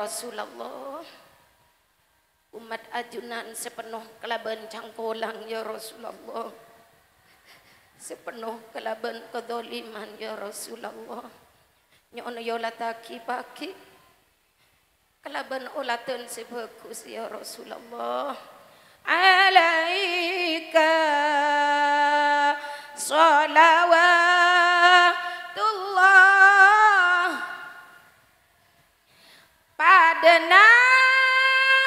Rasulullah Umat ajunan sepenuh kelaban cangkulang ya Rasulullah Sepenuh kelaban kedoliman ya Rasulullah Nyona yola taki paki Kelaban olatan sebagus ya Rasulullah Alaika Salam denah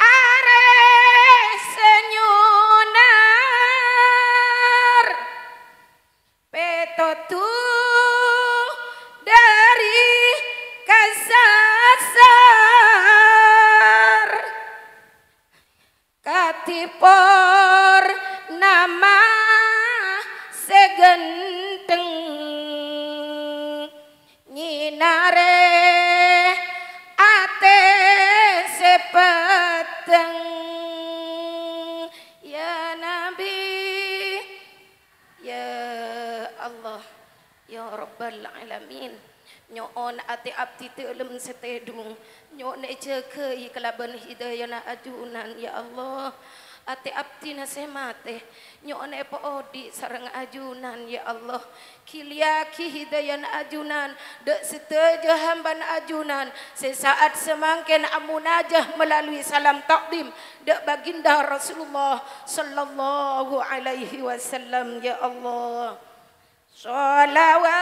are senyunar petotu dari kasasar katipo rabbal alamin nyon ati abdi tulum setedung nyon eje ke iklaban hidayah na ajunan ya allah ate abdi na semate nyon epo odi sareng ajunan ya allah kilia ki hidayah ajunan de seteje hamba ajunan sesaat semangken amunajah melalui salam takdim de baginda rasulullah sallallahu alaihi wasallam ya allah Salawat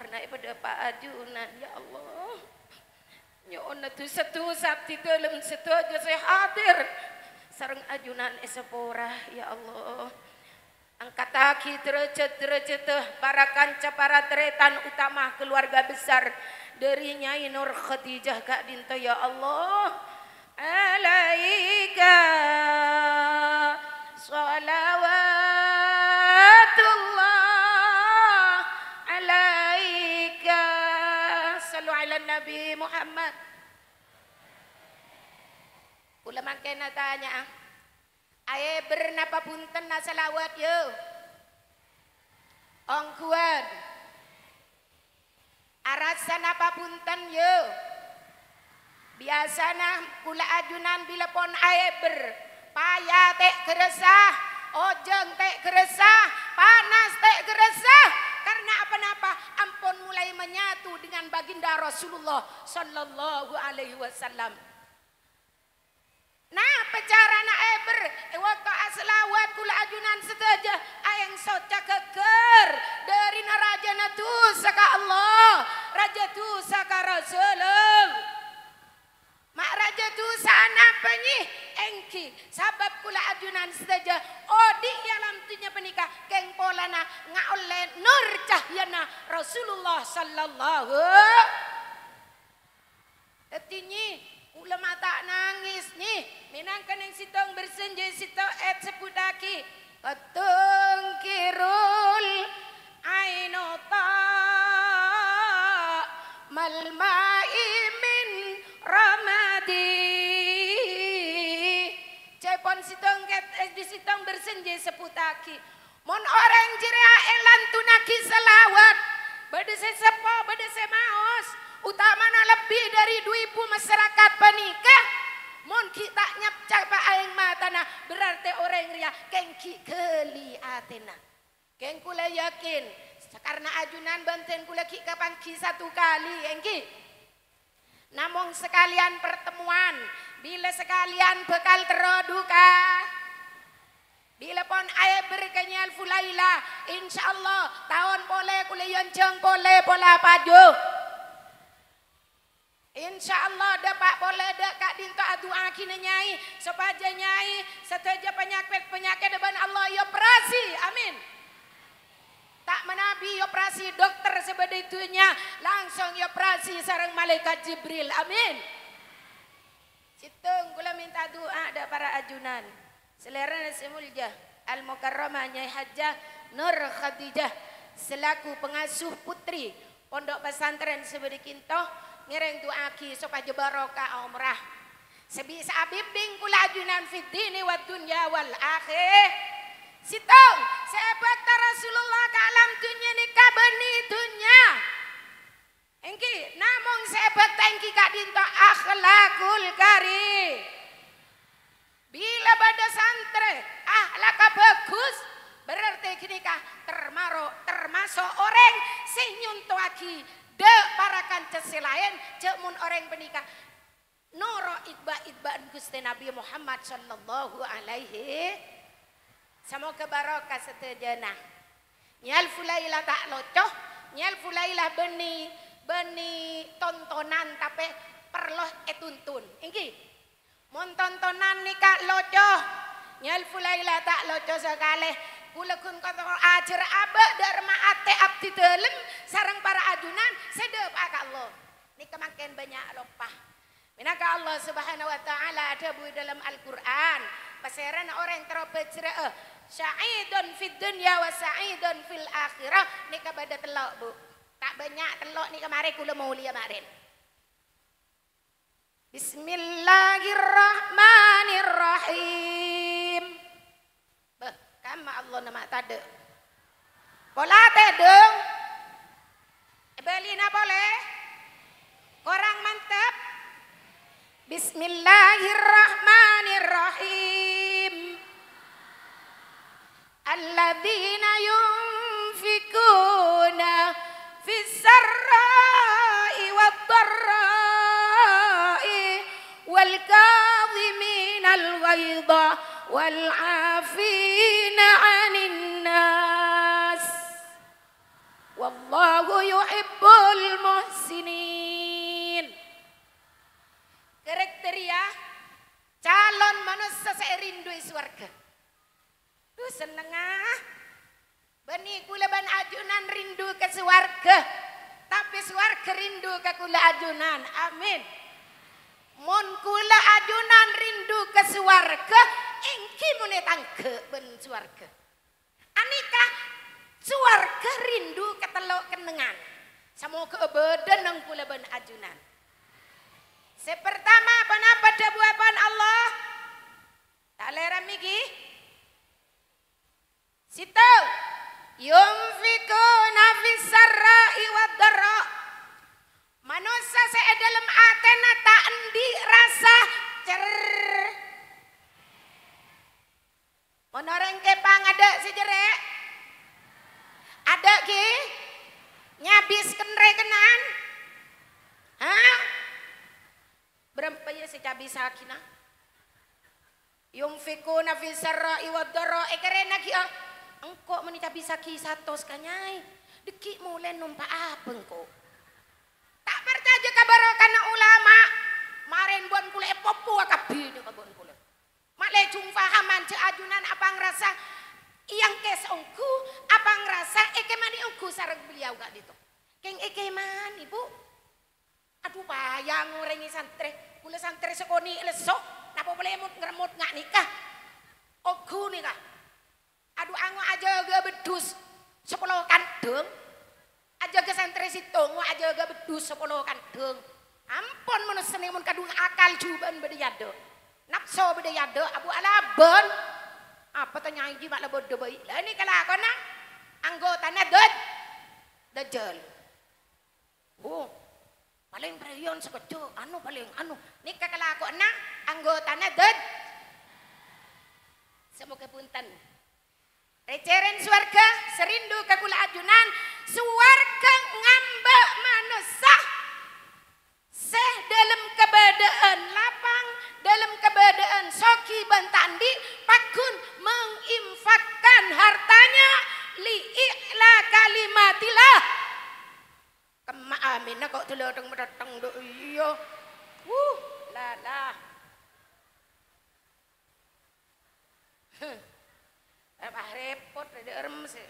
warna pada Pak Ajunan ya Allah nyon ya tu satu sabti dalam satu aja saya hadir sarang ajunan esapora ya Allah angkat kaki derajat derajat para kanca para teretan utama keluarga besar dari Nyai Nur Khadijah Kak dinto ya Allah alaika Kula mangke tanya Aye ah. bernapapunten nasalawat yo. Ongkuan. Arasa punten yo. Biasana kula ajunan bila pon aye ber. Paya tek keresah. Ojeng tek keresah. Panas tek keresah. Karena apa-apa ampun mulai menyatu dengan baginda Rasulullah Sallallahu alaihi wasallam acara na eber eh, waktu aslawat kula ajunan seteja ayang soca keker dari naraja na tu saka Allah raja tu saka Rasulullah mak raja tu sana penyi engki sabab kula ajunan seteja odi dalam tunya penikah keng polana oleh nur cahyana Rasulullah sallallahu Etinyi Kula mata nangis nih, minang kening sitong bersenjai sito et sepudaki. Ketung kirul ainota malmai min ramadi. Cepon sitong ket eh, di sitong bersenjai seputaki. Mon orang jirea elan tunaki selawat. Bede sesepo, bede semaos. maos utamanya lebih dari 2000 masyarakat penikah mun kita nyap aing matana berarti orang ria kengki keli atena keng yakin karena ajunan benten kula ki ki satu kali engki namun sekalian pertemuan bila sekalian bekal teroduka bila pon ayah berkenyal fulaila insyaallah tahun boleh kuliah yonceng boleh pola paju Insya Allah dapat boleh dek kak dinta doa kini nyai sepanjang nyai setuju penyakit penyakit depan Allah ya operasi amin tak menabi ya operasi dokter sebetulnya langsung ya operasi sarang malaikat Jibril amin Citung gula minta doa ada para ajunan selera semulja al mukarramah nyai hajah Nur Khadijah selaku pengasuh putri pondok pesantren sebedi kintoh tu aki supaya barokah umrah. Sebisa bimbing kula ajunan fid dini wa dunya wal akhir. Sitong, sehebat Rasulullah ke dunia ni kabeni dunia. Engki, namung sebab tangki kak dinto akhlakul kari. Bila pada santri akhlak bagus, berarti ketika termaro termasuk orang sing aki de para kancet selain cek mun orang penikah Noro itba itbaan Gusti Nabi Muhammad sallallahu alaihi Semoga barokah setejenah. Nyal fulailah tak locoh, nyal fulailah beni, beni tontonan tapi perlu etuntun. Ingki, mau tontonan nikah locoh, nyal fulailah tak locoh sekali. Ulegun kotor ajar abe Dharma ate abdi dalem sarang para adunan sedep aka Allah. Ini kemakin banyak lopah. Minaka Allah subhanahu wa ta'ala ada bui dalam Al-Quran. Pasaran orang yang terobajra Sa'idun eh, Sya'idun fid dunya wa sa'idun fil akhirah. Ini kepada telok bu. Tak banyak telok ni kemarin kula mau lihat kemarin. Bismillahirrahmanirrahim sama Allah nama tak ada pola tedung Belina boleh korang mantap Bismillahirrahmanirrahim Alladzina yunfikuna fis sarra'i wad dharra'i wal والعافين عن الناس والله يحب المحسنين kriteria calon manusia saya rindu surga tu seneng ah bani kula ban ajunan rindu ke surga tapi surga rindu ke kula ajunan amin mun kula ajunan rindu ke surga engki munetang ben suarga. Anika suarga rindu keteluk kenengan. Semoga badan yang pula ben ajunan. Sepertama penapa dabuapan Allah. Tak lera migi. Situ. Yumfiku nafis sarra'i wa Manusia saya dalam atena tak endi rasa cer ke pang ada si jerek? Ada ki? Nyabis kenre kenan? Hah? Berapa ya si cabi sakina? Yung fiku na fisara iwadoro ekerena eh, ki ah. Engko meni cabi saki sekanyai, sekanyai. Dekik mulai numpa apa engko? Tak percaya kabar karena ulama. Marin buan kule popo kabeh kabun kule. Malejung fahaman ce ajunan apa ngerasa yang kes ongku apa ngerasa eke mani ongku sarang beliau gak gitu. Keng eke mani bu. Aduh bayang ngorengi santri. kula santri sekoni lesok. Napa boleh mut ngeremut gak nikah. Ongku nikah. Aduh ango aja gak bedus. Sepuluh kandung. Aja ke santri situng aja gak bedus sepuluh kandung. Ampun manusia ini mun kadung akal juban beriado. Nafsu beda yado abu abu alaban. Apa tanya mak maklah do baik. Lah ni kalau kau nak anggota nadat dajal. Oh, paling perion sekecil anu paling anu ni kalau aku nak anggota nadat semoga punten Receren suarga serindu kakula ajunan suarga ngambak manusah seh dalam kebadaan lap dalam keadaan Soki Bantandi Pakun menginfakkan hartanya li'la kalimatilah kema amina kok telodong mereteng do iya wuh la la apa repot ada erem sih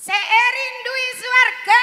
Seerin duit suarga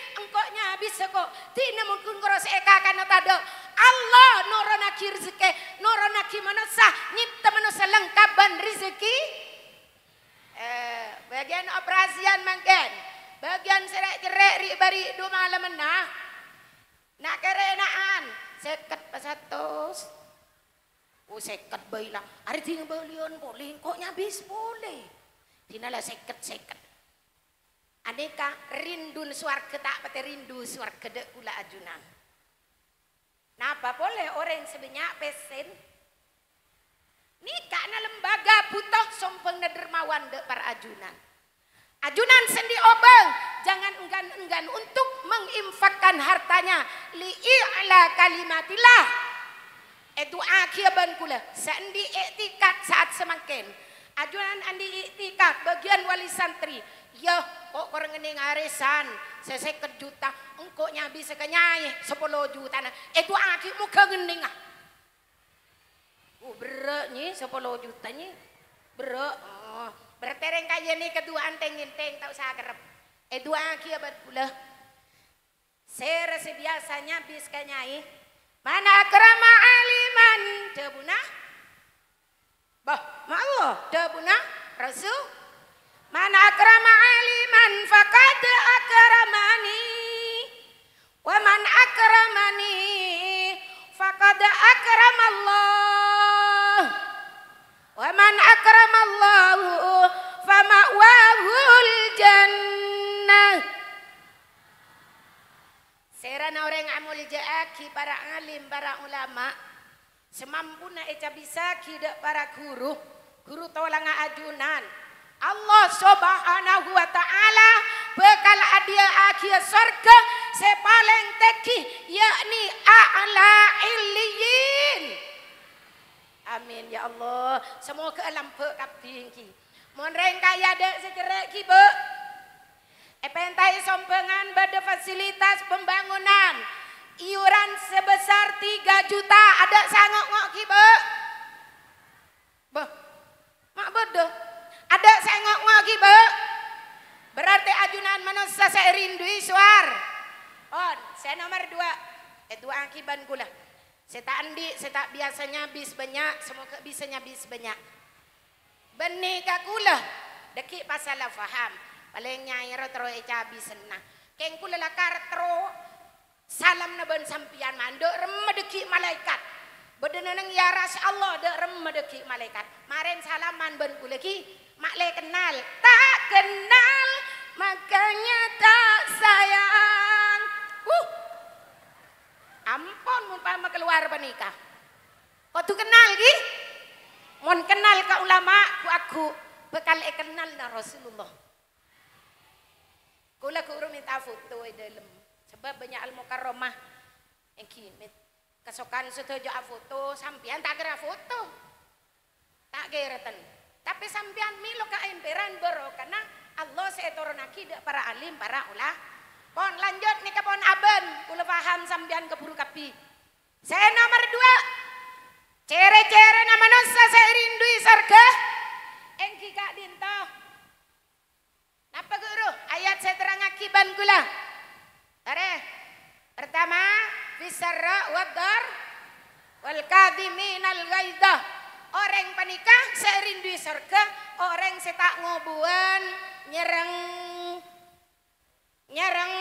engkoknya habis kok Tidak mungkin kau eka karena tado Allah nuronaki rezeki nuronaki manusia nyipta manusia lengkap ban rezeki eh, bagian operasian mungkin bagian serak cerak ri bari dua malam nah nak naan seket pesatus Oh seket bayi lah. Hari tinggal belion boleh, koknya habis boleh. Tidaklah seket seket aneka rindun suarga tak pete rindu suarga dek kula ajunan napa boleh orang sebanyak pesen Ini karena lembaga butuh sompeng dermawan dek para ajunan ajunan sendi obeng jangan enggan-enggan untuk menginfakkan hartanya li'i'la kalimatilah, kalimatillah itu akhir kula sendi iktikat saat semakin ajunan andi iktikat bagian wali santri ya kok orang ini ngarisan, seseket juta, engkau nyabi sekenyai, sepuluh juta. Nah, itu akhirmu kengening ah. Uh, oh, nih, sepuluh juta nih. Berek, oh. Bertereng kaya nih kedua anteng-inteng, tak usah kerep. itu eh, akhir abad pula. Saya biasanya bis kenyai. Mana kerama aliman, debunah Bah, mau debunah rasul. Man akrama aliman faqad akramani wa man akramani faqad akramallah wa man akramallahu fama'wahul jannah Serana orang amul jaaki para alim, para ulama Semampuna eca bisa kidak para guru Guru tolanga ajunan Allah subhanahu wa ta'ala bekal adia akhir surga sepaling teki yakni a'la illiyin. Amin ya Allah. Semoga alam pekap tinggi ki. Mun reng kaya dek secerek kibu be. Epentai sompengan pada fasilitas pembangunan. Iuran sebesar 3 juta ada sangok ngok kibu be. Be. Mak bodoh. Ada saya sengok lagi be. Berarti ajunan manusia saya rindu suar. On, saya nomor dua. itu eh, akibat gula. Saya tak andi, saya tak biasanya bis banyak, semoga bisanya bis banyak. Benih gula, deki pasal faham. Paling nyair tero ecabi senang. gula lelakar tro. salam naban sampian mando remedeki malaikat. Bedeneneng ya ras Allah de remedeki malaikat. Maren salaman ben ki. Mak le kenal, tak kenal makanya tak sayang. Uh. Ampun mun pama keluar panikah. Kok tu kenal ki? Mun kenal ke ulama ku aku bekal e kenal na Rasulullah. Kula ku urung minta foto dalam sebab banyak al mukarramah. Engki kesokan setuju foto sampean tak kira foto. Tak kira tenan. Tapi sampean milo ka emperan baru karena Allah saya turunaki para alim, para ulah. Pon lanjut nih ke pon aben, kula paham sampean keburu kapi. Saya nomor dua. Cere-cere nama nusa saya rindu sarga. Engki kak dinto. Napa guru? Ayat saya terang akiban gula. Tare. Pertama, bisarra wadar wal kadhimin al orang panikah serindui e surga orang setak ngobuan nyereng nyereng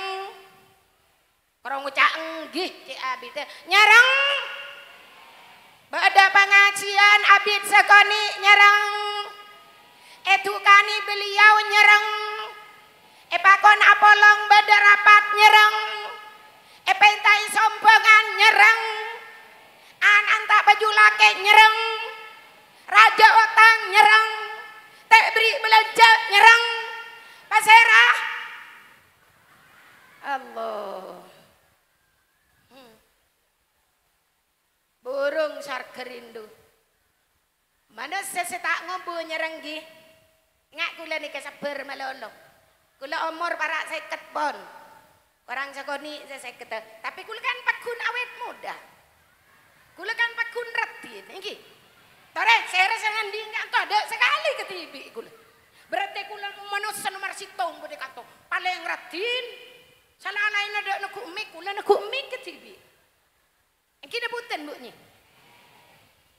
korong ucak enggih e. nyereng pada pengajian abid sekoni nyereng edukani beliau nyereng epakon apolong pada rapat nyereng epentai sombongan nyereng anak tak baju laki nyereng Raja Otang nyerang, Tebri Belanja nyerang, pasera. Allah. Hmm. Burung sar kerindu Mana saya tak nyerang gi? Ngak kula ni kesabar malolo. Kula omor para saya ketbon Orang sakoni saya saya kata Tapi kula kan pakun awet muda. Kula kan pakun retin. Ini Tare, saya sangan dingan itu ada sekali ketibi gula. Berarti kula manusia nomor sitong bude kato. Paling ratin. Salah lain ada nak mik, kula nak mik ketibi. Kita buatan bu ni.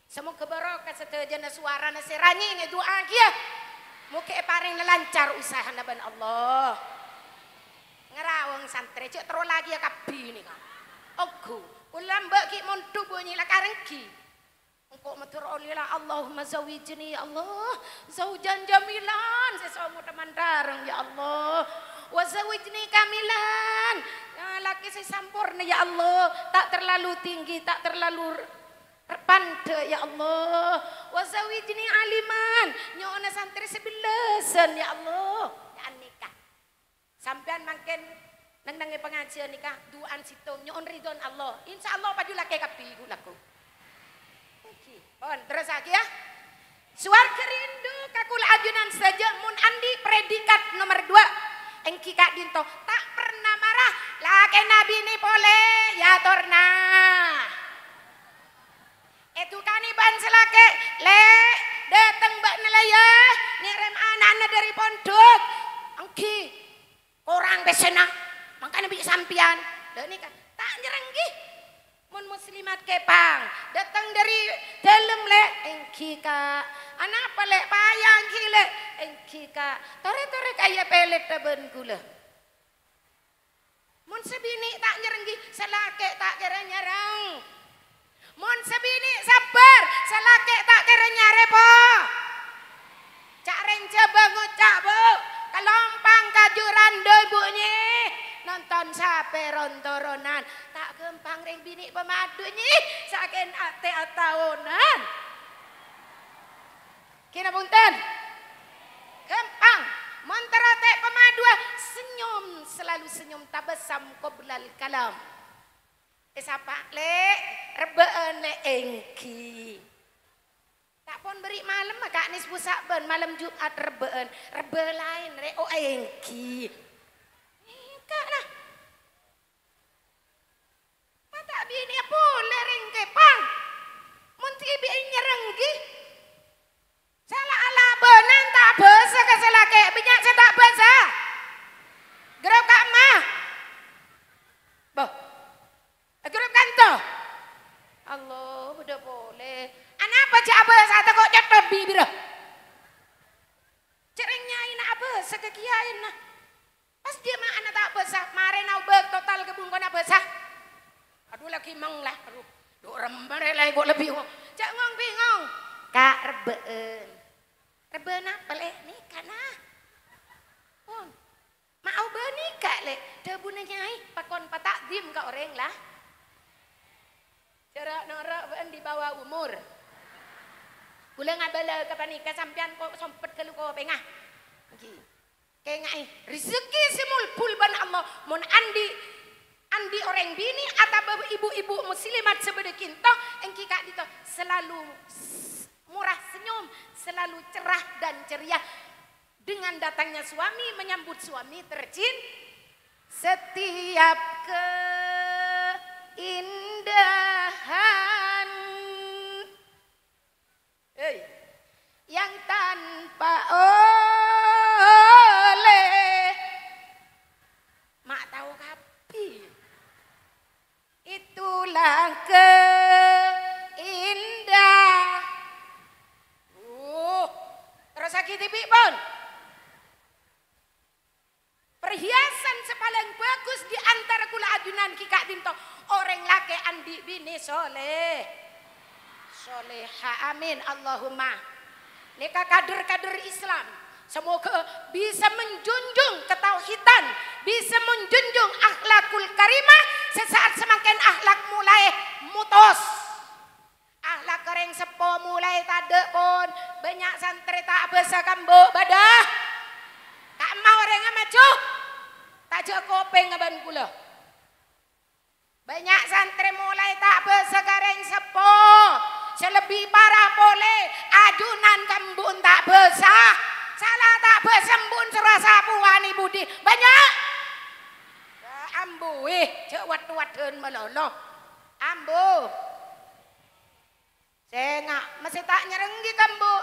Semua setelah jana suara ranyi ini doa kia. Ya. Muka paring lancar usaha naban Allah. Ngerawang santri, cek terus lagi ya kapi ini kan. Ogu, ulam bagi montu bunyi lah karengki. Engkau olilah Allahumma zawijni ya Allah zaujan jamilan sesamu teman darang ya Allah wa zawijni kamilan laki saya sempurna ya Allah tak terlalu tinggi tak terlalu pante ya Allah wa zawijni aliman nyona santri sebelasan ya Allah ya nikah sampean makin nang nangi pengajian nikah duan situ nyon ridon Allah insya insyaallah padula kekabdi gulaku. Pon, terus lagi ya. suar kerindu kakula ajunan saja mun andi predikat nomor dua. Engki kak Dinto tak pernah marah. Laki nabi ini boleh ya torna. Itu kaniban selake le datang mbak nelaya nyerem anak-anak dari pondok. Engki orang besenak makanya bikin sampian. Dan ini kan tak nyerenggi mun muslimat kepang datang dari dalam le engki ka anak pale payang kile le engki ka tore tore kaya pelet taben kula mun sebini tak nyerenggi selake tak kira nyereng mun sebini sabar selake tak kira po cak renje bangut cak bu kelompang kajuran doi bunyi nonton sape rontoronan tak gempang ring bini pemadu nyi saken ate atawonan kina punten gempang monterate pemadu ah. senyum selalu senyum tabesam qoblal kalam Eh sapa le rebeen engki Tak pun beri malam ah, kak nis busak ben malam Jumat rebeen rebe lain re o oh, engki Kak nah. Mata bini apa lereng kepang. Munti bini nyerenggi. Salah ala benang tak besa ke salah ke minyak saya tak besa. Gerap kak ma, Boh. Gerap kanto. Allah udah boleh. Anak apa cak apa saya kok cetot bibir. Cerengnya ini apa sekekiain lah. Pas dia mah anak tak besar, mare nau beg total kebungkana besar, Aduh lagi meng lah, aduh. Duh rembare lah gue lebih kok. Cak ngong bingung. Kak rebeen. Rebeen apa leh Nikah nah. Pun. Mau leh le. Debuna nyai pakon dim kak orang lah. Jarak norak ben di bawah umur. Kula ngabala kapan nikah Sampian kok sempet kelu kau pengah. Kengai eh, rezeki semul pulban Allah mun andi andi orang bini atau ibu-ibu muslimat sebeda kinto engki kak dito selalu murah senyum selalu cerah dan ceria dengan datangnya suami menyambut suami tercinta setiap keindahan hey. yang tanpa oh soleh soleha amin Allahumma neka kader-kader Islam semoga bisa menjunjung ketauhidan bisa menjunjung akhlakul karimah sesaat semakin akhlak mulai mutos akhlak kering sepo mulai tade pun banyak santri tak bisa kambo badah tak mau orangnya maju tak jauh kopeng ngaban kula banyak santri mulai tak bersegaring sepuh. Selebih para boleh adunan kembun tak besar. Salah tak bersembun serasa puani budi. Banyak. Ambu eh cek wat dan melolo. Ambu. Sengak masih tak nyerenggi kembu.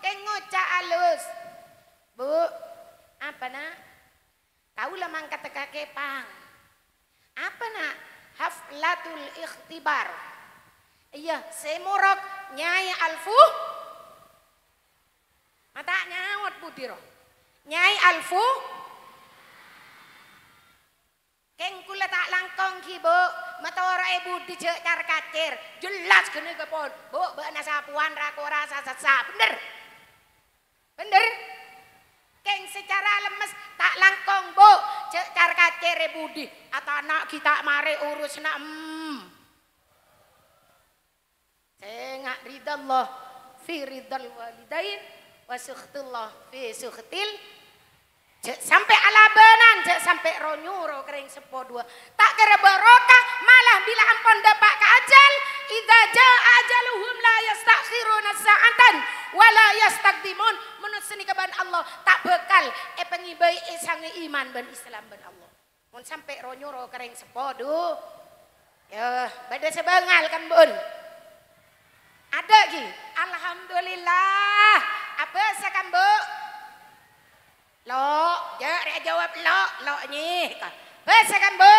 Tengok cak alus. Bu, apa nak? kau lemang kata kakek pang. Apa nak? haflatul ikhtibar. Iya, semurok nyai alfu. Mata nyawat budiro. Nyai alfu. Keng kula tak langkong ki, Bu. Mata ora ibu dijek car kacir. Jelas gene kepon. Bu, beuna sapuan ra rasa sesa. Bener. Bener. Keng secara lemes tak langkong bu cek kacere budi atau anak kita mari urus nak hmm. Sengak ridallah fi ridal walidain wa sukhtillah fi sukhtil Cek sampai alabanan, cek sampai ronyuro kering sepo dua. Tak kira barokah, malah bila ampun dapat ke ajal, idha jauh ajaluhum la yastakhiru sa'atan wa la yastakdimun, Menurut seni keban Allah tak bekal e pengibai isangi e iman ben Islam ben Allah. Mun sampai ronyuro kering sepo dua. Ya, badai sebengal kan bun. Ada ki, alhamdulillah. Apa sakambuk? Lo, ya dia jawab lo, lo ni. Wes sekan bu.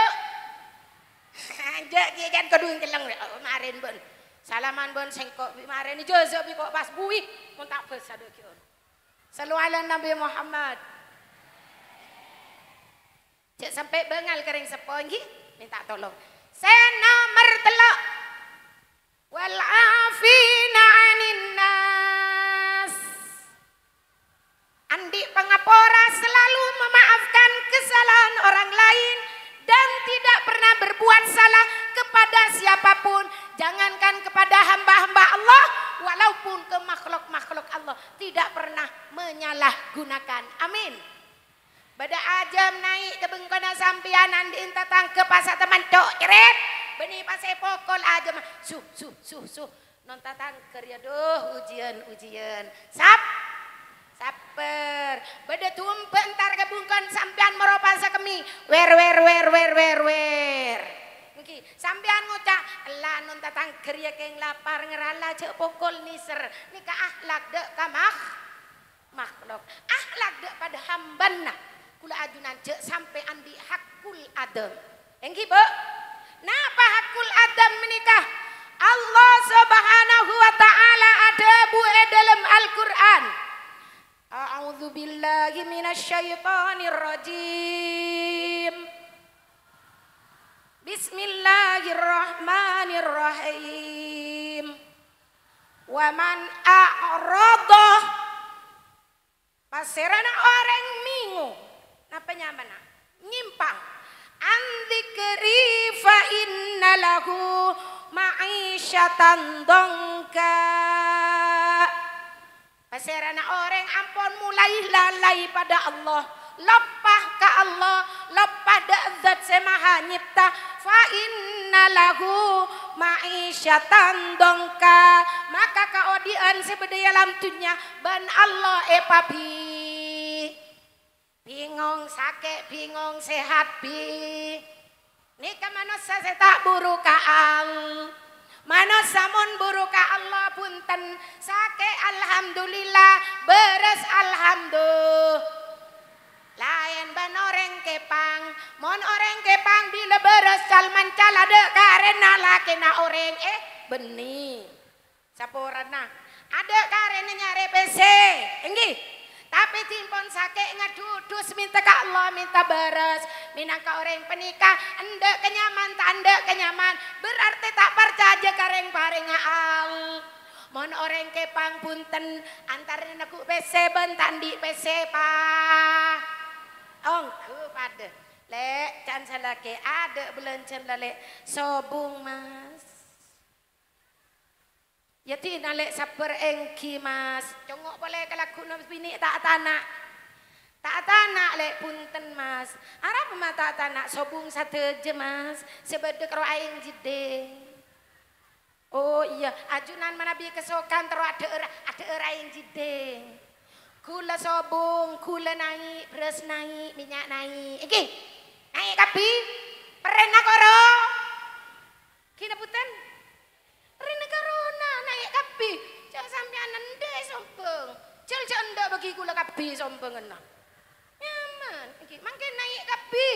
Jak kan jan kedung teleng oh, marin bun. Salaman bun sing kok bi marin jo jo bi kok pas bui mun tak bes ada ki on. Nabi Muhammad. Cek sampai bengal kering sepongi minta tolong. Saya nomor telok. Wal afina anin Andi pengapora selalu memaafkan kesalahan orang lain dan tidak pernah berbuat salah kepada siapapun. Jangankan kepada hamba-hamba Allah, walaupun ke makhluk-makhluk Allah tidak pernah menyalahgunakan. Amin. Bada ajam naik ke bengkona sampian andi tatang ke pasar teman cok irit. Beni pasai pokol ajam. Suh, suh, suh, suh. Non tatang kerja doh ujian, ujian. Sap. Saper. Beda tumpe entar kebungkan sampean meropan sekemi. Wer wer wer wer wer wer. Niki sampean ngucap nun tatang ya keng lapar ngerala cek pokol niser. Nika ahlak dek kamah makhluk. Ahlak dek pada nak, Kula ajunan cek sampean di hakul adem. Engki bu. Napa hakul adem menikah? Allah subhanahu wa ta'ala ada bu'e dalam Al-Quran. A'udzu billahi minasyaitonir rajim. Bismillahirrahmanirrahim. Wa man a'rada Pasirana orang minggu. Napa nyaman Nyimpang Andikri fa innalahu Ma'isyatan dongka Pasirana orang ampun mulai lalai pada Allah. Lepah ke Allah, lepah dak zat semaha nyipta. Fa inna lahu ma'isyatan dongka. Maka sebeda sebedaya lamtunya ban Allah epapi. Bingung sakit, bingung sehat bi. Nika manusia setak kaal. Manus samun buruka Allah punten Sake alhamdulillah beres alhamdulillah Lain ban orang kepang Mon orang kepang bila beres salman cala de karena laki na orang eh benih Sapa orang na Ada karena nyare PC Enggih Tapi timpon sake ngadudus minta Kak Allah minta beres. Minangka orang penikah ende kenyaman tanda kenyaman. Berarti tak percaya kareng paring al Mon orang kepang punten antarnya naku PC bentan di PC pak. Ongku pada. Lek can selake ada belencen lele sobung mas. Yati nalek sabar engki mas. Congok boleh kelaku nabis bini tak tanak. Tak tanak lek punten mas. Arab mah tak tanak sobung satu je mas. Sebeda karo aing jide. Oh iya, ajunan mana bi kesokan teru ada era ada era yang jide. Kula sobung, kula naik, beras naik, minyak naik. Iki, naik kapi, perenak koro. Kina punten, perenak korona naik kapi, jangan sampai anda sombong. Jel jangan anda bagi kula kapi sombong enak. Nyaman. Mungkin naik kapi.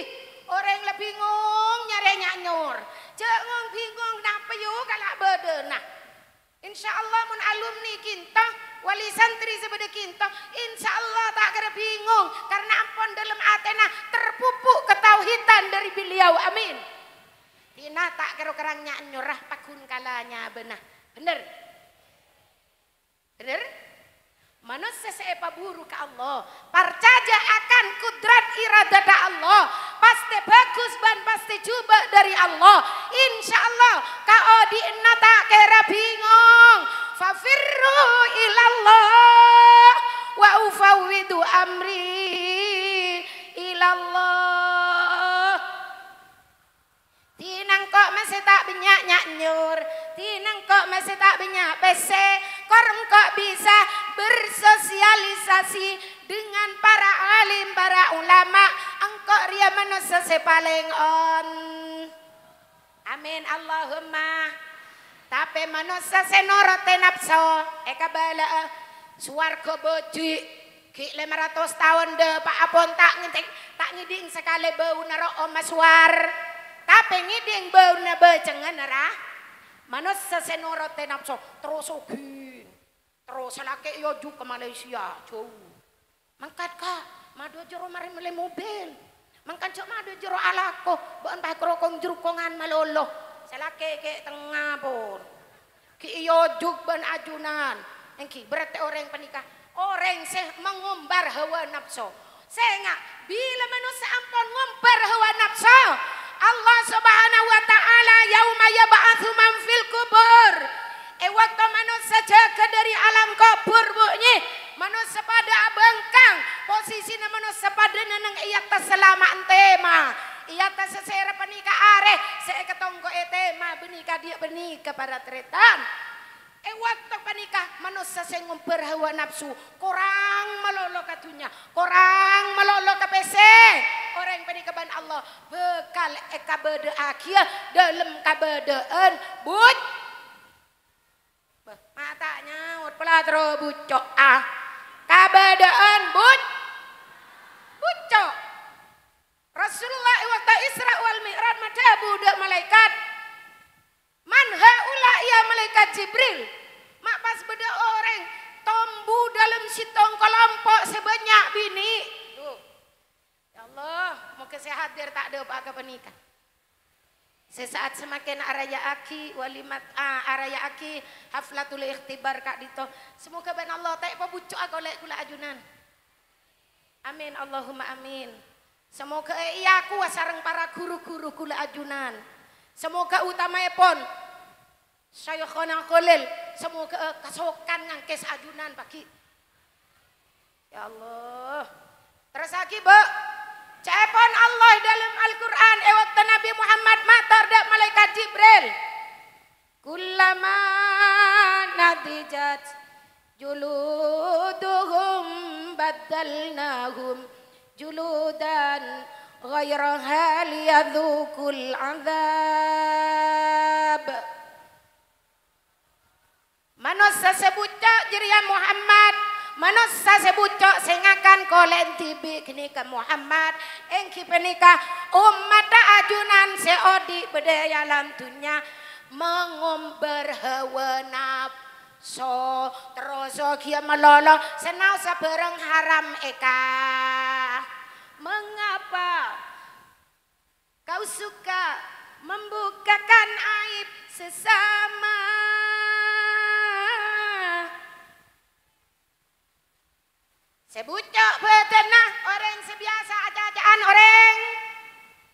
Orang lebih bingung nyari nyanyor. Jangan ngong bingung kenapa yo kalak Nah, Insya Allah mun alumni kita wali santri sebeda kita insya Allah tak kira bingung karena ampun dalam Athena terpupuk ketauhidan dari beliau amin Tina tak kira kerang rah pakun kalanya Benar. bener Bener? Manusia seepa buruk ke Allah. Percaya akan kudrat iradat Allah. Pasti bagus ban pasti coba dari Allah. Insya Allah kau di tak kera bingung. Fafirru ilallah wa ufawidu amri ilallah. Tinang kok masih tak banyak nyanyur. Tinang kok masih tak banyak pesek kok bisa bersosialisasi dengan para alim, para ulama. Engkau ria manusia sepaling on. Amin Allahumma. Tapi manusia senorote tenapso. Eka bala eh, suar boci. Ki 500 tahun de Pak Apon tak ngintik tak ngiding sekali bau naro suar. Tapi ngiding bau nabe becengan nara. Manusia senorote tenapso terus ugi. Terus selake yo juk ke Malaysia, jauh. Mangkat ka, madu jero mari mele mobil. Mangkat cok madu jero alako, bukan pakai kerokong jerukongan maloloh, Selake ke tengah pun. Ki yo juk ben ajunan. Engki berarti orang penikah. Orang seh mengumbar hawa nafsu. Sehingga bila manusia ampun ngumbar hawa nafsu. Allah subhanahu wa ta'ala yaumaya yaba'athu man kubur. Ewaktu eh, waktu manusia jaga dari alam kubur bunyi. Manusia pada abengkang. Posisi manusia pada neneng iak terselama tema. Ia sesera penikah are. Saya ketongko etema benikah dia benikah pada tretan. Eh waktu panikah manusia saya ngumpir hawa nafsu. Kurang melolo katunya. Kurang melolok ke PC. Orang yang penikaban Allah. Bekal eka eh, bede Dalam kabedaan Buat tak ut pelatro bucok ah. Kabadaan buc bucok. Rasulullah waktu Isra wal Mi'raj maca budak malaikat. Man haula ya malaikat Jibril. Mak pas beda orang tombu dalam sitong kelompok sebanyak bini. Tuh. Ya Allah, mau kesehat biar tak ada apa-apa nikah. Sesaat semakin araya aki walimat ah, araya ah, aki haflatul ikhtibar kak dito. Semoga ben Allah tak bucu aku lek kula ajunan. Amin Allahumma amin. Semoga eh, iya aku sareng para guru-guru kula ajunan. Semoga utama pon Syekhona Khalil semoga eh, kasokan kes ajunan pagi. Ya Allah. Terus lagi, Bu. Cepon Allah dalam Al-Quran ewat Nabi Muhammad matar dak malaikat Jibril. Kullama nadijat juluduhum badalnahum juludan ghairaha liyadhukul azab. Manusia sebutnya jirian Muhammad Manusia sebucok singakan kolen tibi kini ke Muhammad engki penika umat ajunan seodi bedaya lantunya mengumber hawa so teroso kia melolo senau sebereng haram eka mengapa kau suka membukakan aib sesama Sebucok betena orang sebiasa aja-ajaan orang.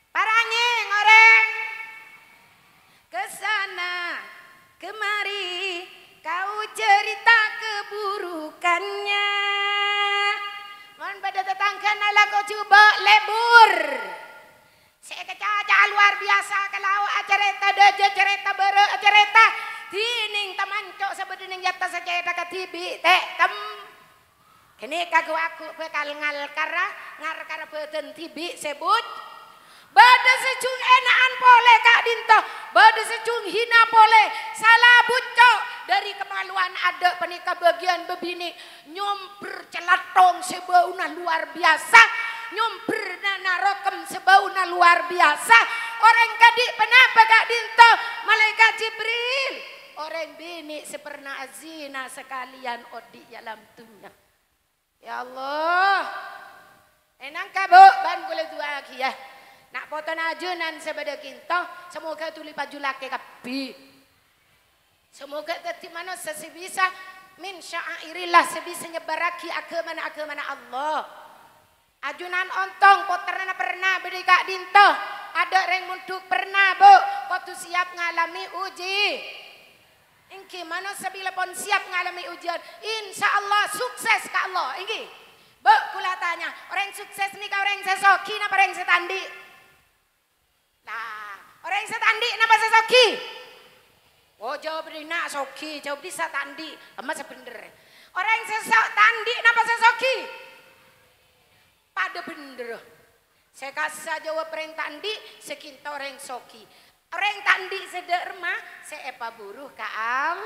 Parangin orang. Kesana kemari kau cerita keburukannya. Mohon pada tetangga nala kau coba lebur. Saya kecaca luar biasa kalau acereta doja cerita baru acereta. Tining teman cok sebedening jatah saya kata tibi teh Kini kagak aku kara ngar kara badan tibi sebut Badan secung enaan pole Kak Dinto. bade secung hina pole. Salah buco dari kemaluan ada penikah bagian bebini nyumper celatong sebauna luar biasa nyumper sebau sebauna luar biasa orang kadi, kenapa Kak Dinto malaikat Jibril orang bini sepernah azina sekalian odik dalam tunang Ya Allah. Enang ka bu, ban kula dua lagi ya. Nak poton ajunan sebeda kinto, semoga tuli baju laki kapi. Semoga tetap mana sebisa min sya'airillah sebisa nyebaraki agama-agama Allah. Ajunan ontong poterna pernah beri kak dinto. Ada reng munduk pernah bu, kau siap ngalami uji. Engki mana pun siap mengalami ujian, insya Allah sukses kak Allah. Ini, bu kula tanya, orang sukses nih kau orang sesoki, napa orang Tandi. Nah, orang setandi napa sesoki? Oh jawab dia nak soki, jawab dia setandi, ama sebener. Orang sesok tandi napa sesoki? Pada bener. Saya kasih jawab perintah tandi, sekintor orang soki. Orang tandi sedek remah, seepa buruh kaam.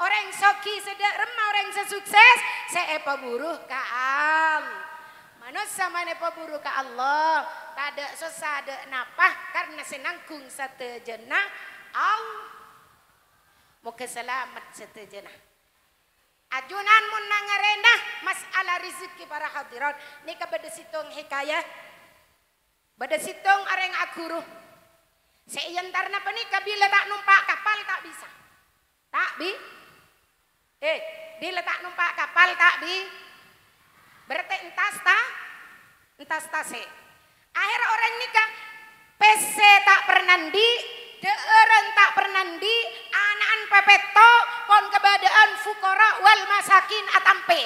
Orang soki sedek remah, orang sesukses, seepa buruh kaam. Manusia mana buruh ka Allah, tak ada susah ada napa karena senangkung satu jenah. al, Moga selamat satu jenah. Ajunan mun rendah, masalah rezeki para hadirat. Nika beda situng hikayah. Beda situng areng akuruh napa panika bila tak numpak kapal tak bisa. Tak bi. Eh, bila tak numpak kapal tak bi. Berarti entas ta? Entas ta se. Akhir orang nikah PC tak pernah di, deeren tak pernah di, anaan pepeto, pon kebadaan fukora wal masakin atampe.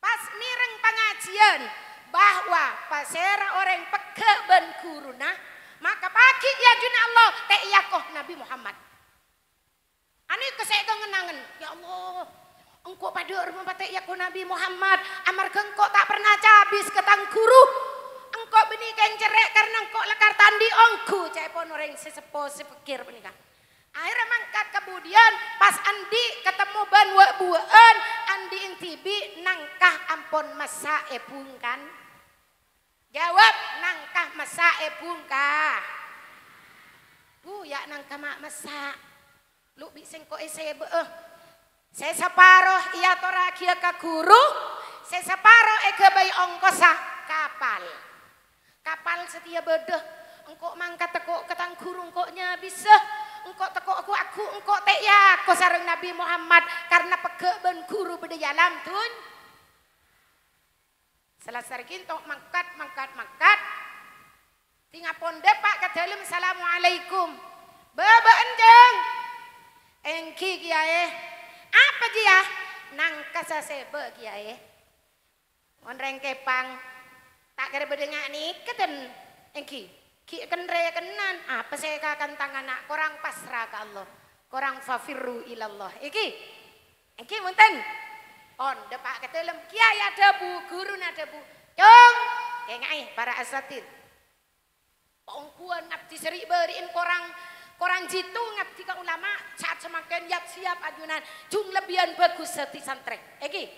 Pas mireng pengajian bahwa pasera orang pekeben kuruna, maka pagi ya juna Allah teh iya kok Nabi Muhammad anu kesek ngenangan ya Allah engkau pada rumah teh ya kok Nabi Muhammad amar engkau tak pernah cabis ketang guru engkau bini kencerek karena engkau lekar tandi ongku cai pon orang sesepo sepekir menikah Akhirnya mangkat kemudian pas Andi ketemu ban buan Andi intibi nangkah ampon masa epung kan. Jawab nangkah mesa e bungka. Bu ya nangkah mak mesa. Lu bisa kok e sebe. Eh. Saya separoh iya tora kia ke guru. Saya separoh e bayi ongkosa kapal. Kapal setia bedeh. Engkau mangkat tekuk ketang guru nya bisa. Engkau tekuk aku aku engkau tek ya. Kau sarang Nabi Muhammad karena pegeben guru beda ya, jalan tuh. Selasar kinto mangkat mangkat mangkat. Tinggal ponde pak katalim assalamualaikum. Baba enjeng. Engki kiai. Apa dia? Nang kasasebe kiai. Onreng kepang. Tak kira berdengak nih keten. Engki. Ki kenre kenan. Apa saya kakan tangan nak korang pasrah ke Allah. Korang fafirru ilallah. Iki. Engki munteng. Onde Pak Ketulem, Kiai ada bu, guru ada bu. Cung, kengai para asatir. Pongkuan abdi seri beriin korang korang jitu ngabdi ke ulama saat semakin yap siap ajunan jung lebihan bagus seti santrek egi,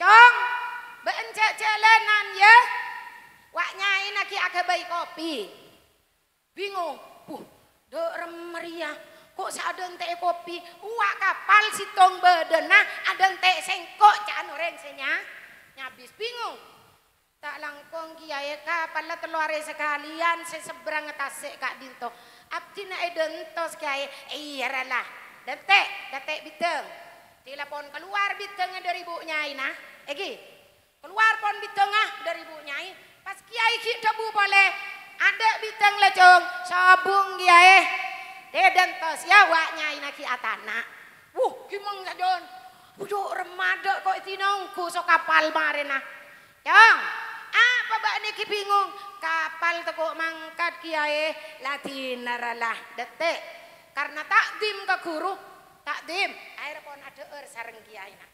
cung bencet jalanan ya waknya ini lagi agak baik kopi bingung buh do meriah Kok sadon teh kopi, uak kapal si tong bedena, adon teh sengkok can orang Nyabis bingung. Tak langkong kiai kapal lah teluare sekalian seseberang tasik kak dinto. Abdi na tos kiai, iya lah. Detek, detek biteng. Telepon keluar bitengnya dari bu nyai nah. Egi, keluar pon bitengah dari bu nyai. Pas kiai kita bu boleh, ada biteng lecong, sabung kiai. Heden tos ya waknya inaki atana. Wuh, kimang don? Buduk remada kok nongku so kapal marina, ah. Yang, apa bak niki bingung? Kapal tekuk mangkat kiai latinaralah detik. Karena takdim ke guru, takdim. Air pon ada er sarang kiai nak.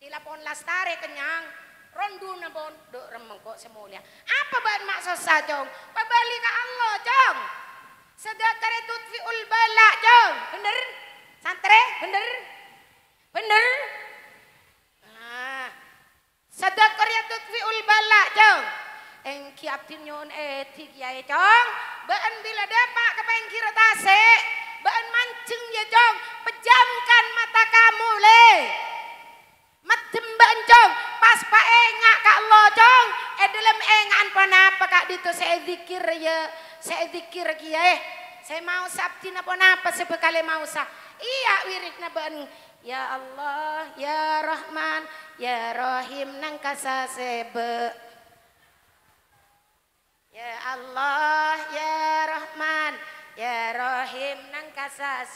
Tilapon lastare kenyang, rondu nebon dok remeng kok semulia. Apa bak maksud sajong? pabali ke Allah, jong. Sedekare ul bala, jom. Bener? Santre, bener? Bener? Ah. tutfi ul bala, jom. engki abdi nyon etik ya, jom. Beun bila depak kepengkir tasik. Beun mancing ya, jom. Pejamkan mata kamu, le. matem beun, jom. Pas pae ngak kak lo, jom. E dalam engan panapa kak ditu saya zikir ya. saya dikir kiai, saya mau sabti napa napa sebekale mau sa. Iya wirid naban. Ya Allah, ya Rahman, ya Rahim nang kasa Ya Allah, ya Rahman, ya Rahim nang kasa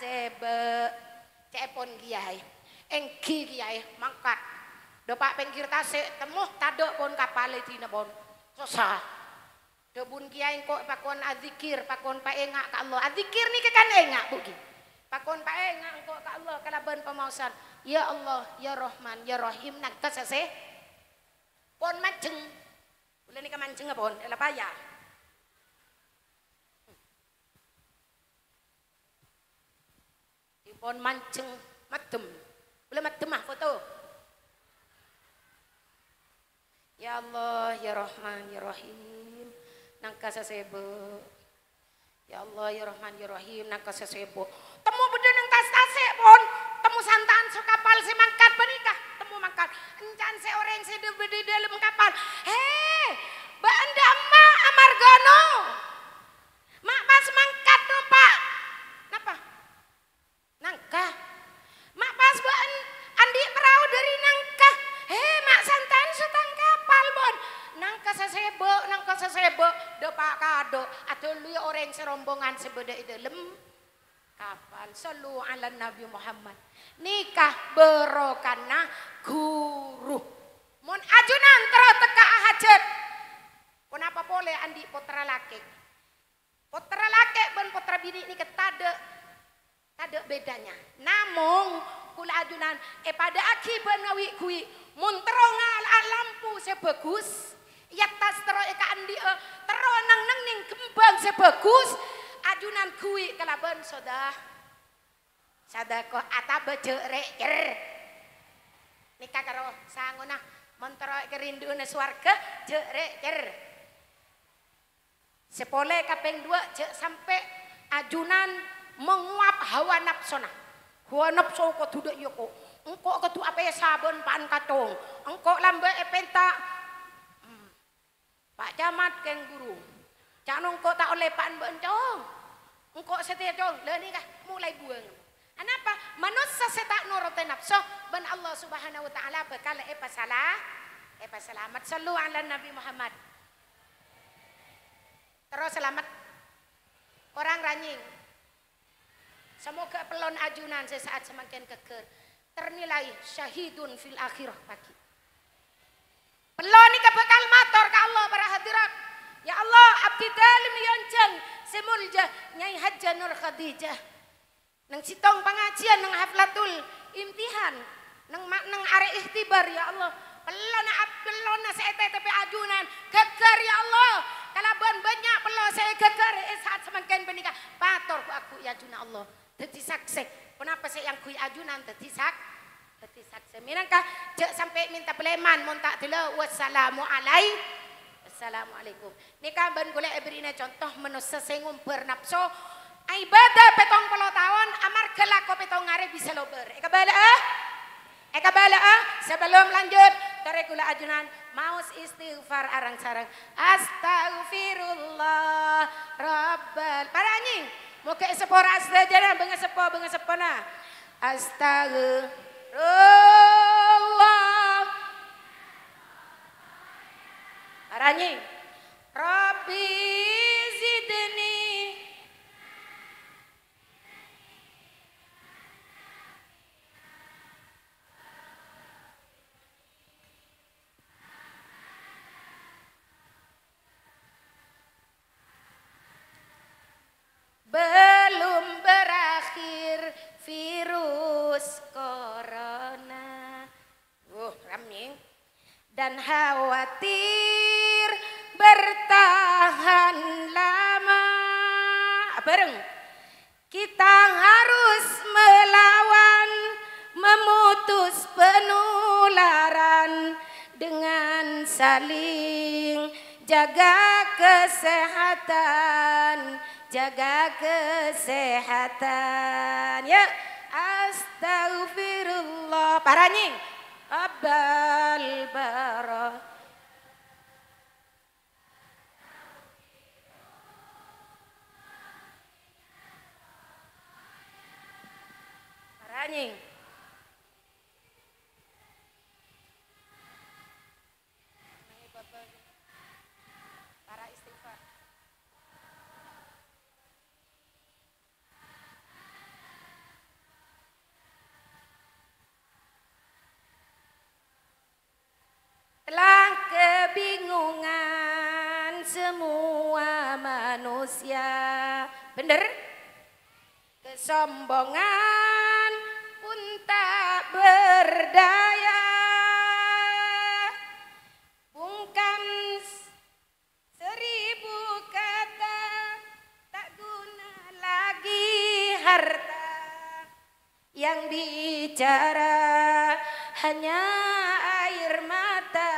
Cepon kiai, engki kiai, mangkat. Dopak pengkir tasik, temuh tadok pun kapal itu nabon. Susah. Debun kiai kok pakon azikir, pakon paengak ka Allah. Azikir ni ke kan engak buki. Pakon paengak kok ka Allah kalaban pemausan. Ya Allah, ya Rahman, ya Rahim nak tasase. Pon manceng. Boleh ni ka manceng apa pon? Ela Di Pon manceng matem Boleh matemah ah foto. Ya Allah, ya Rahman, ya Rahim nangka sasebo ya Allah ya Rahman ya Rahim nangka sasebo temu beda nang tas sepon pun temu santan su kapal si mangkat berikah temu mangkat encan se orang se beda dalam kapal hei ba emak amargono beda itu lem kapal selu ala Nabi Muhammad nikah berokana guru mun ajunan terus teka hajat kenapa boleh andi putra laki putra laki ben putra bini ini ketade tade bedanya namun kula ajunan eh pada akibat ngawi kui mun terongal alampu ah sebagus ya tas tero eka andi eh, tero nang neng ning kembang sebagus ajunan kui kalaban sodah sadako ata becerek jer nikah karo sanguna mentero kerindu suarke jerek jer sepole kapeng dua je sampe ajunan menguap hawa napsona hawa nafsu kok duduk yoko engkau ketu apa ya sabun pan katong engkau lambe epenta hmm. pak camat keng guru Jangan nung tak oleh pan bencong. Engkau setia cong, leni kah mulai buang. Kenapa? Manusia setak nurutin nafsu, ben Allah Subhanahu wa taala bekala Eh, pasalah, e pasalamat selalu ala Nabi Muhammad. Terus selamat orang ranying. Semoga pelon ajunan sesaat semakin keker. Ternilai syahidun fil akhirah pagi. Pelon ini kebekal motor ke Allah para hadirat. Ya Allah, abdi dalim yonjang semulja Nyai Hajjah Nur Khadijah. Nang sitong pengajian nang haflatul imtihan nang nang are ikhtibar ya Allah. Pelona pelona saya tapi ajunan gegar ya Allah. Kalaban banyak pelo saya gegar eh, saat semangkain penikah patur aku ya juna Allah. Dadi sakse. Kenapa saya yang kui ajunan dadi sak dadi sakse. Minangka jek sampai minta peleman muntak dulu, wassalamualaikum. wassalamu alai. Assalamualaikum. Nika ban golek berina contoh manusia sing ngumbar nafsu ibadah petong puluh tahun amar gelak kok petong ngare bisa lober. Eka bala ah? Eh? Eka bala ah? Eh? Sebelum lanjut tarekula ajunan maus istighfar arang sarang astagfirullah rabbal para anjing mau ke sepora astagfirullah bengesepo bengesepona astagfirullah Aranyi. Rabbi zidni. Belum berakhir virus corona. Uh, ramye. Dan khawatir Tuhan lama bareng kita harus melawan memutus penularan dengan saling jaga kesehatan jaga kesehatan ya astagfirullah paranyi abal barah Caranya. Para istighfar. Telah kebingungan semua manusia. Bener? Kesombongan tak berdaya Bungkam seribu kata Tak guna lagi harta Yang bicara hanya air mata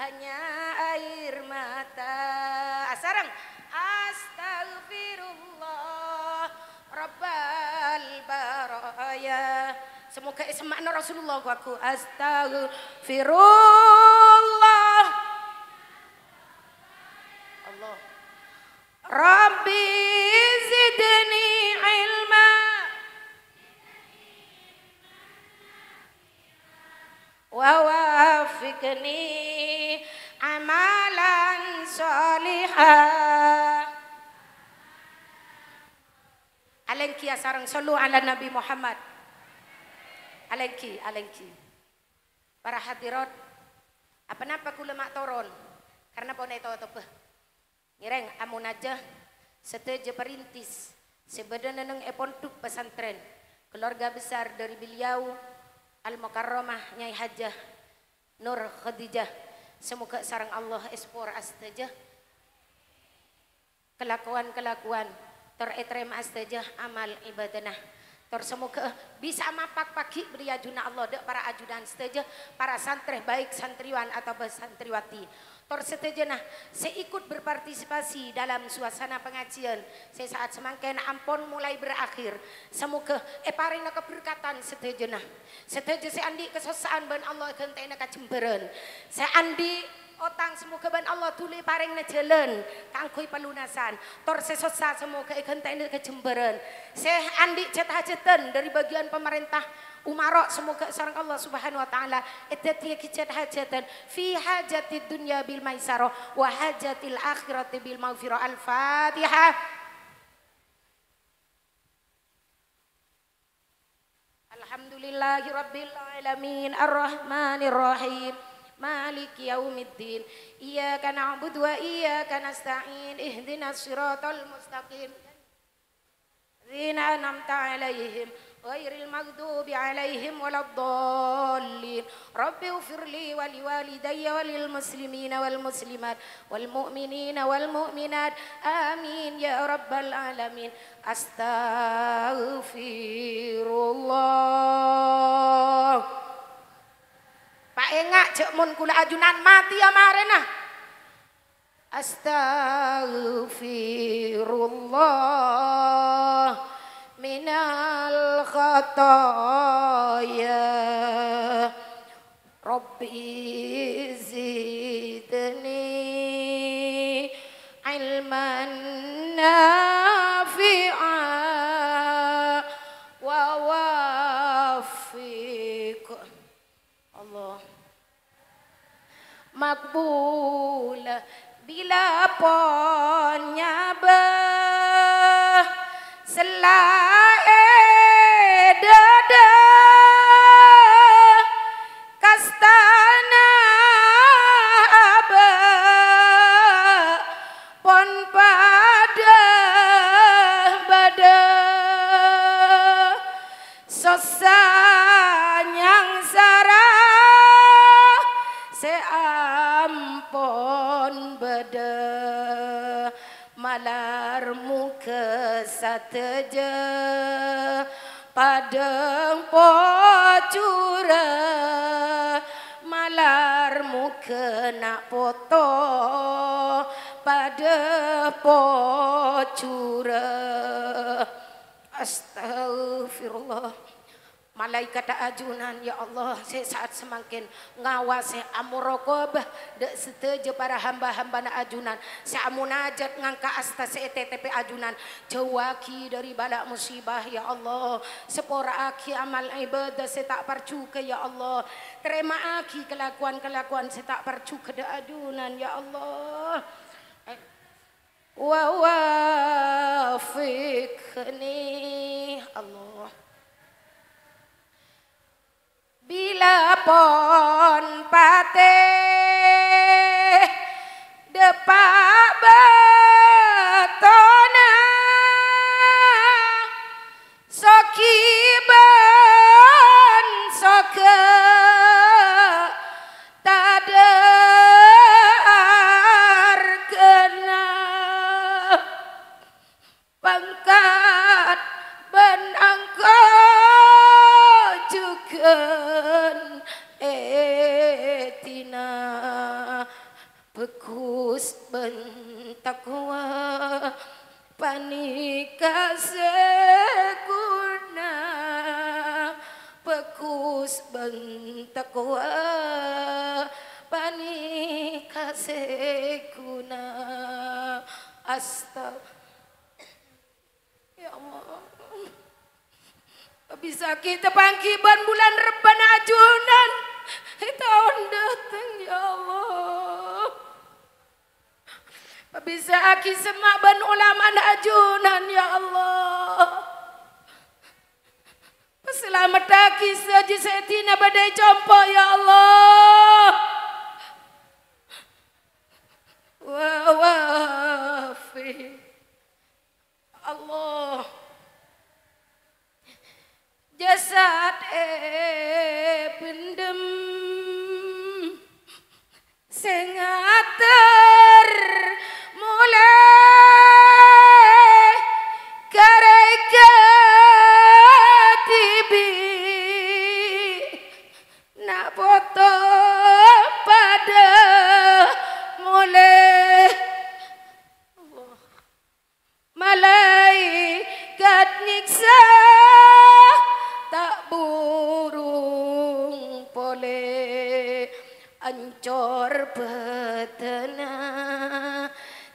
Hanya air mata Asarang Astagfirullah Rabbal ya semoga semakna Rasulullah aku astaghfirullah Allah Rabbi zidni ilma wa wafikni amalan salihah alenki sarang solu ala nabi Muhammad alenki alenki para hadirat apa napa ku lemak toron karena pone to tepe ngireng amun aja seteje perintis sebedana neng epontuk pesantren keluarga besar dari beliau al mukarramah nyai hajah nur khadijah semoga sarang Allah espor astaja kelakuan-kelakuan tor etrem astaja amal ibadanah tor semoga eh, bisa mapak pagi beri ajuna Allah dek para ajudan seteja, para santri baik santriwan atau santriwati tor nah, seikut berpartisipasi dalam suasana pengajian saya saat semangkain ampon mulai berakhir semoga eparina eh, keberkatan nah, Setuju saya andi kesosaan ban Allah kentena kacemberan saya andi otang semoga ban Allah tuli paring nejelen kangkui pelunasan tor sesosa semoga tani kejemberan seh Andi cetah-ceten dari bagian pemerintah Umarok semoga sarang Allah Subhanahu wa taala etati kijat hajatan fi hajati dunya bil maisarah wa hajatil akhirati bil maufiro al fatihah rabbil alamin arrahmanirrahim مالك يوم الدين إياك نعبد وإياك نستعين اهدنا الصراط المستقيم الذين أنعمت عليهم غير المغضوب عليهم ولا الضالين رب اغفر لي ولوالدي وللمسلمين والمسلمات والمؤمنين والمؤمنات آمين يا رب العالمين أستغفر الله Pak Engak jek mun kula ajunan mati ya marenah. Astaghfirullah minal khataaya. Rabbi makbul bila ponnya ber selah teje padang pocura malarmu kena foto pada pocura astagfirullah malaikat ajunan ya Allah saya saat semakin ngawasi amurokob dek setuju para hamba-hamba na ajunan saya amunajat ngangka asta TTP ajunan jawaki dari balak musibah ya Allah sepora aki amal ibadah saya tak percuka ya Allah terima aki kelakuan-kelakuan saya tak percuka dek ajunan ya Allah wa wafikni Allah Bilepon pate depa bae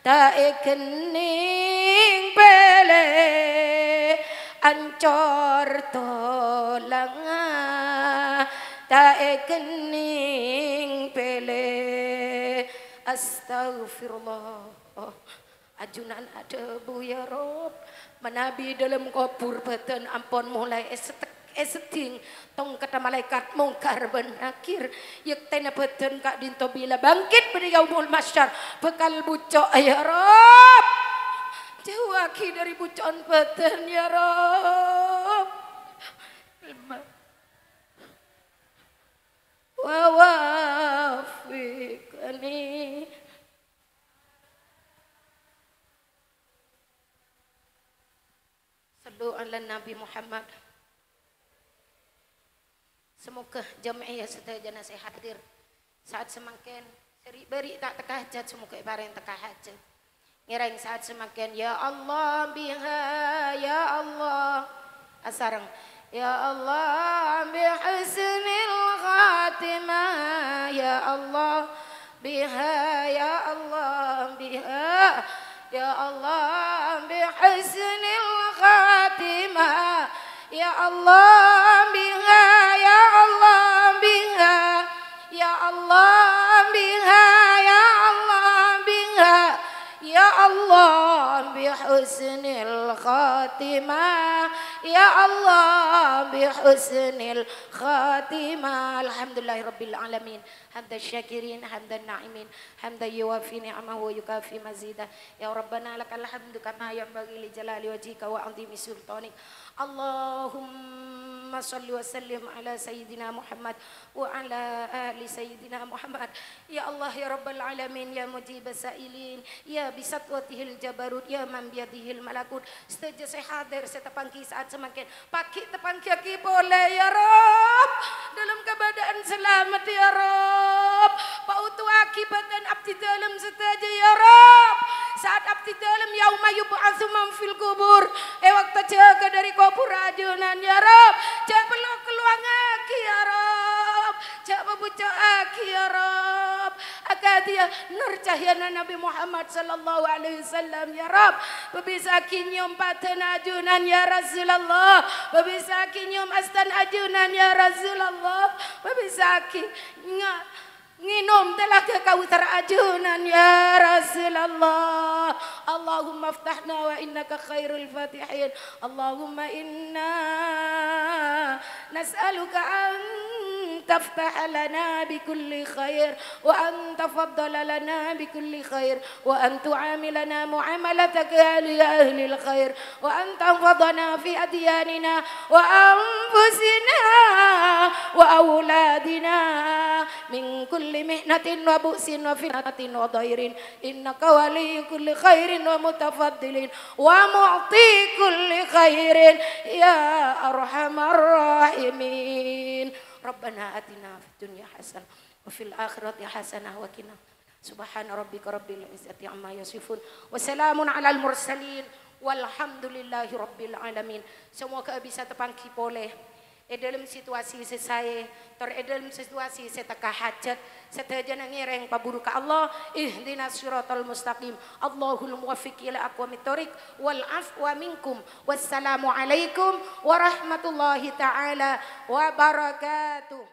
Tae kening pele ancor tolanga Tae kening pele astagfirullah Ajunan ada bu ya Rob Menabi dalam kopur beten ampun mulai setek esting tong kata malaikat mongkar benakir yek tena peten kak dinto bila bangkit beri yaumul masyar bekal bucok ya Rob jauhaki dari bucon peten ya Rob lemah wawafikani Sallu Nabi Muhammad Semoga jamaah ya sedaya saya hadir saat semakin seri beri tak teka hajat semoga para teka hajat. Ngereng saat semakin ya Allah biha ya Allah asarang ya Allah bi husnil khatimah ya Allah biha ya Allah biha ya Allah bi husnil khatimah ya Allah husnil khatimah ya Allah bi husnil khatimah alhamdulillahirabbil alamin hamda syakirin hamda naimin hamda yuwafi ni'amahu wa yukafi mazidah ya rabbana lakal hamdu kama yanbaghi li jalali wajhika wa 'azimi sultanik Allahumma salli wa sallim ala sayyidina Muhammad wa ala ahli sayyidina Muhammad ya Allah ya rabbal alamin ya mujib sailin ya bisatwatihil jabarut ya man malakut seteja sehadir hadir saya saat semakin pakit tepangki aki boleh ya Rob dalam keadaan selamat ya Rob pautu aki badan abdi dalam seteja ya Rob saat abdi dalam yauma yub'atsu man fil kubur ewak eh, waktu jaga dari kubur adunan ya rob jangan perlu keluang lagi ya rob jangan bebuca lagi ya rob nur cahyana nabi Muhammad sallallahu alaihi wasallam ya rob bisa kinyum paten ajunan ya rasulullah bisa kinyum astan ajunan ya rasulullah bisa kinyum Nginom talaga kawitarajunan ya Rasulullah Allahumma aftahna wa innaka khairul fatihin Allahumma inna nas'aluka an تفتح لنا بكل خير وأن تفضل لنا بكل خير وأن تعاملنا معاملتك يا أهل الخير وأن تنفضنا في أدياننا وأنفسنا وأولادنا من كل مهنة وبؤس وفتنة وضير إنك ولي كل خير ومتفضل ومعطي كل خير يا أرحم الراحمين ربنا آتنا في الدنيا حسنة وفي الآخرة حسنة وقنا سبحان ربك رب العزة عما يصفون وسلام على المرسلين والحمد لله رب العالمين Semoga bisa terpangki boleh e eh, situasi saya tor e dalam situasi eh, seteka hajat setahajana ngireng paburu ka Allah ihdina suratul mustaqim Allahul muwafiq ila aqwami tariq wal afwa minkum wassalamu alaikum warahmatullahi taala wabarakatuh